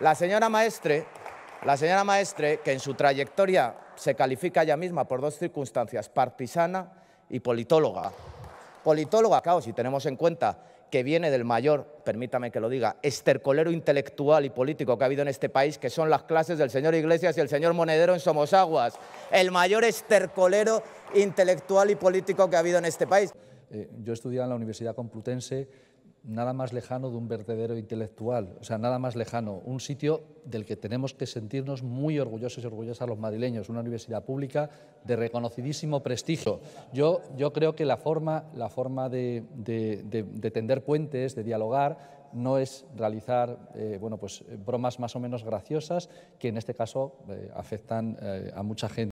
La señora maestre, la señora que en su trayectoria se califica ella misma por dos circunstancias, partisana y politóloga. Politóloga, claro, si tenemos en cuenta que viene del mayor, permítame que lo diga, estercolero intelectual y político que ha habido en este país, que son las clases del señor Iglesias y el señor Monedero en Somosaguas. El mayor estercolero intelectual y político que ha habido en este país. Eh, yo estudié en la Universidad Complutense nada más lejano de un vertedero intelectual, o sea, nada más lejano, un sitio del que tenemos que sentirnos muy orgullosos y orgullosas los madrileños, una universidad pública de reconocidísimo prestigio. Yo, yo creo que la forma, la forma de, tender puentes, de dialogar, no es realizar eh, bueno, pues, bromas más o menos graciosas que en este caso eh, afectan eh, a mucha gente.